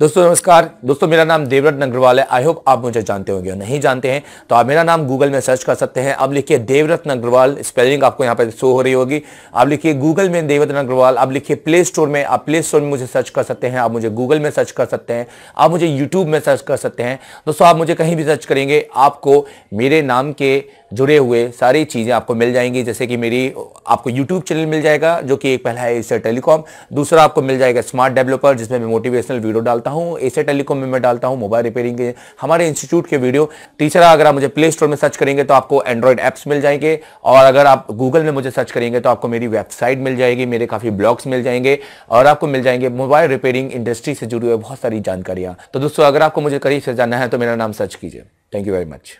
दोस्तों नमस्कार दोस्तों मेरा नाम देवव्रत नगरवाल है आई होप आप मुझे जानते होंगे नहीं जानते हैं तो आप मेरा नाम गूगल में सर्च कर सकते हैं अब लिखिए देवव्रत नगरवाल स्पेलिंग आपको यहाँ पर शो हो रही होगी आप लिखिए गूगल में देवव्रत नगरवाल आप लिखिए प्ले स्टोर में आप प्ले स्टोर में मुझे सर्च कर सकते हैं आप मुझे गूगल में सर्च कर सकते हैं आप मुझे यूट्यूब में सर्च कर सकते हैं दोस्तों आप मुझे कहीं भी सर्च करेंगे आपको मेरे नाम के जुड़े हुए सारी चीज़ें आपको मिल जाएंगी जैसे कि मेरी आपको यूट्यूब चैनल मिल जाएगा जो कि एक पहला है इससे टेलीकॉम दूसरा आपको मिल जाएगा स्मार्ट डेवलपर जिसमें मैं मोटिवेशनल वीडियो डालता डालता हूँ एसे टेलीकॉम में मैं डालता हूँ मोबाइल रिपेयरिंग के हमारे इंस्टीट्यूट के वीडियो तीसरा अगर आप मुझे प्ले स्टोर में सर्च करेंगे तो आपको एंड्रॉइड ऐप्स मिल जाएंगे और अगर आप गूगल में मुझे सर्च करेंगे तो आपको मेरी वेबसाइट मिल जाएगी मेरे काफ़ी ब्लॉग्स मिल जाएंगे और आपको मिल जाएंगे मोबाइल रिपेयरिंग इंडस्ट्री से जुड़ी हुई बहुत सारी जानकारियाँ तो दोस्तों अगर आपको मुझे करीब से जानना है तो मेरा नाम सर्च कीजिए थैंक यू वेरी मच